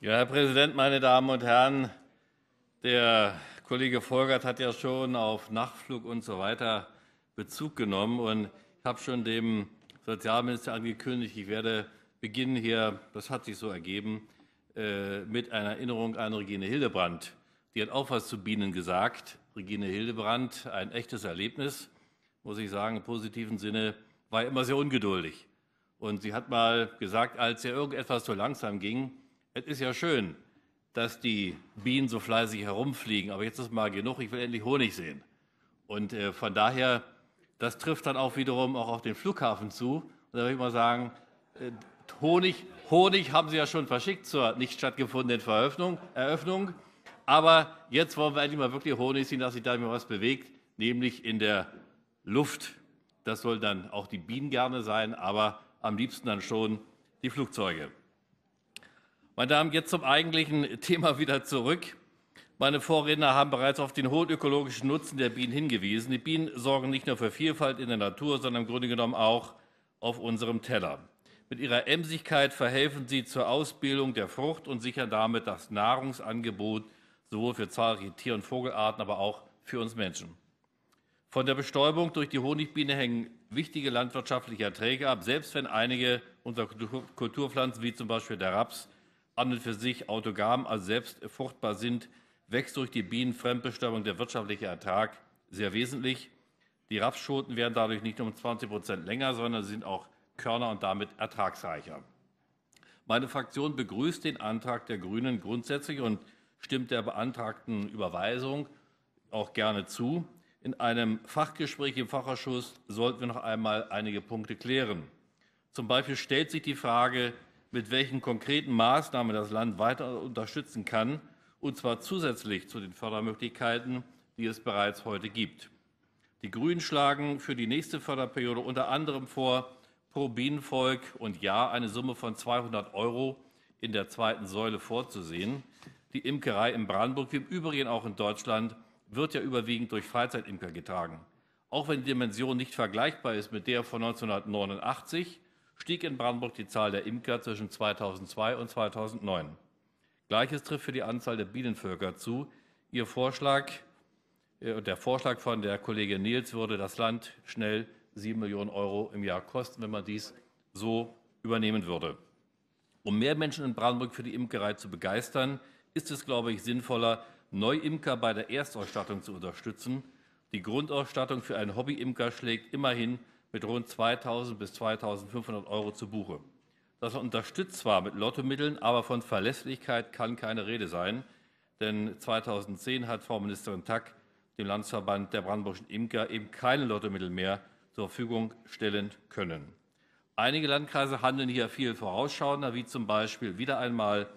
Ja, Herr Präsident, meine Damen und Herren! Der Kollege Volkert hat ja schon auf Nachflug und So weiter Bezug genommen. Und ich habe schon dem Sozialminister angekündigt, ich werde beginnen hier, das hat sich so ergeben, äh, mit einer Erinnerung an Regine Hildebrand. Die hat auch was zu Bienen gesagt. Regine Hildebrand, ein echtes Erlebnis, muss ich sagen, im positiven Sinne, war immer sehr ungeduldig. Und sie hat mal gesagt, als ihr irgendetwas so langsam ging, es ist ja schön, dass die Bienen so fleißig herumfliegen, aber jetzt ist mal genug, ich will endlich Honig sehen. Und äh, von daher, das trifft dann auch wiederum auch auf den Flughafen zu. Und da würde ich mal sagen, äh, Honig, Honig haben Sie ja schon verschickt zur nicht stattgefundenen Veröffnung, Eröffnung. Aber jetzt wollen wir endlich mal wirklich Honig sehen, dass sich da mal was bewegt, nämlich in der Luft. Das soll dann auch die Bienen gerne sein, aber am liebsten dann schon die Flugzeuge. Meine Damen, jetzt zum eigentlichen Thema wieder zurück. Meine Vorredner haben bereits auf den hohen ökologischen Nutzen der Bienen hingewiesen. Die Bienen sorgen nicht nur für Vielfalt in der Natur, sondern im Grunde genommen auch auf unserem Teller. Mit ihrer Emsigkeit verhelfen sie zur Ausbildung der Frucht und sichern damit das Nahrungsangebot sowohl für zahlreiche Tier- und Vogelarten, aber auch für uns Menschen. Von der Bestäubung durch die Honigbiene hängen wichtige landwirtschaftliche Erträge ab, selbst wenn einige unserer Kulturpflanzen, wie zum Beispiel der Raps, an und für sich autogam, also selbst fruchtbar sind, wächst durch die Bienenfremdbestäubung der wirtschaftliche Ertrag sehr wesentlich. Die Rapsschoten werden dadurch nicht nur um 20 Prozent länger, sondern sind auch Körner und damit ertragsreicher. Meine Fraktion begrüßt den Antrag der Grünen grundsätzlich und stimmt der beantragten Überweisung auch gerne zu. In einem Fachgespräch im Fachausschuss sollten wir noch einmal einige Punkte klären. Zum Beispiel stellt sich die Frage, mit welchen konkreten Maßnahmen das Land weiter unterstützen kann, und zwar zusätzlich zu den Fördermöglichkeiten, die es bereits heute gibt. Die Grünen schlagen für die nächste Förderperiode unter anderem vor, pro Bienenvolk und Jahr eine Summe von 200 Euro in der zweiten Säule vorzusehen. Die Imkerei in Brandenburg, wie im Übrigen auch in Deutschland, wird ja überwiegend durch Freizeitimker getragen. Auch wenn die Dimension nicht vergleichbar ist mit der von 1989, stieg in Brandenburg die Zahl der Imker zwischen 2002 und 2009. Gleiches trifft für die Anzahl der Bienenvölker zu. Ihr Vorschlag, äh, der Vorschlag von der Kollegin Nils würde das Land schnell 7 Millionen Euro im Jahr kosten, wenn man dies so übernehmen würde. Um mehr Menschen in Brandenburg für die Imkerei zu begeistern, ist es, glaube ich, sinnvoller, Neuimker bei der Erstausstattung zu unterstützen. Die Grundausstattung für einen Hobbyimker schlägt immerhin mit rund 2.000 bis 2.500 Euro zu Buche. Das unterstützt zwar mit Lottomitteln, aber von Verlässlichkeit kann keine Rede sein, denn 2010 hat Frau Ministerin Tack dem Landesverband der Brandenburgischen Imker eben keine Lottomittel mehr zur Verfügung stellen können. Einige Landkreise handeln hier viel vorausschauender, wie zum Beispiel wieder einmal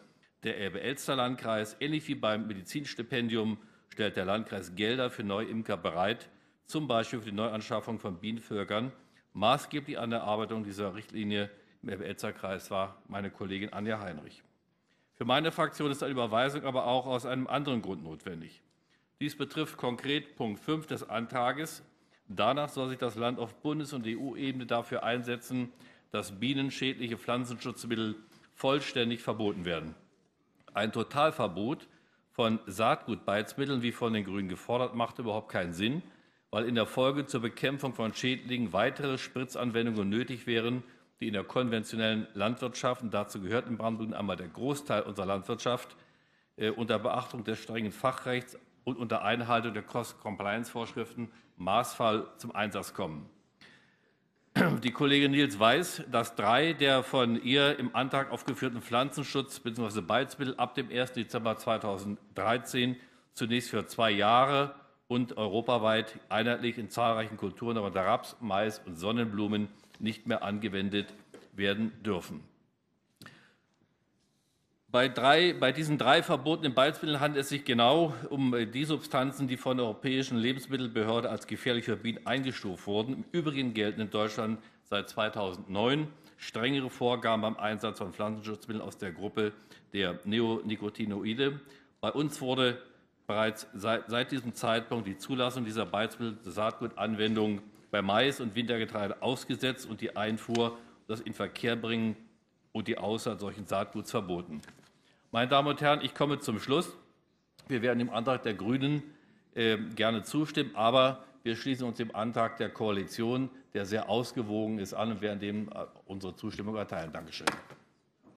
der Elbe-Elster-Landkreis. Ähnlich wie beim Medizinstipendium stellt der Landkreis Gelder für Neuimker bereit, zum Beispiel für die Neuanschaffung von Bienenvölkern, maßgeblich an der Erarbeitung dieser Richtlinie im elbe elzer Kreis war meine Kollegin Anja Heinrich. Für meine Fraktion ist eine Überweisung aber auch aus einem anderen Grund notwendig. Dies betrifft konkret Punkt 5 des Antrages. Danach soll sich das Land auf Bundes- und EU-Ebene dafür einsetzen, dass bienenschädliche Pflanzenschutzmittel vollständig verboten werden. Ein Totalverbot von Saatgutbeizmitteln, wie von den Grünen gefordert, macht überhaupt keinen Sinn weil in der Folge zur Bekämpfung von Schädlingen weitere Spritzanwendungen nötig wären, die in der konventionellen Landwirtschaft, und dazu gehört in Brandenburg einmal der Großteil unserer Landwirtschaft, äh, unter Beachtung des strengen Fachrechts und unter Einhaltung der Cost-Compliance-Vorschriften maßvoll zum Einsatz kommen. Die Kollegin Nils weiß, dass drei der von ihr im Antrag aufgeführten Pflanzenschutz- bzw. Beizmittel ab dem 1. Dezember 2013 zunächst für zwei Jahre und europaweit einheitlich in zahlreichen Kulturen, aber der Raps, Mais und Sonnenblumen nicht mehr angewendet werden dürfen. Bei, drei, bei diesen drei verbotenen Beizmitteln handelt es sich genau um äh, die Substanzen, die von der Europäischen Lebensmittelbehörde als gefährlich für Bienen eingestuft wurden. Im Übrigen gelten in Deutschland seit 2009 strengere Vorgaben beim Einsatz von Pflanzenschutzmitteln aus der Gruppe der Neonicotinoide. Bei uns wurde bereits seit, seit diesem Zeitpunkt die Zulassung dieser Beizmittel-Saatgutanwendung bei Mais und Wintergetreide ausgesetzt und die Einfuhr, das Inverkehrbringen und die Aussaat solchen Saatguts verboten. Meine Damen und Herren, ich komme zum Schluss. Wir werden dem Antrag der Grünen äh, gerne zustimmen, aber wir schließen uns dem Antrag der Koalition, der sehr ausgewogen ist, an und werden dem äh, unsere Zustimmung erteilen. Dankeschön.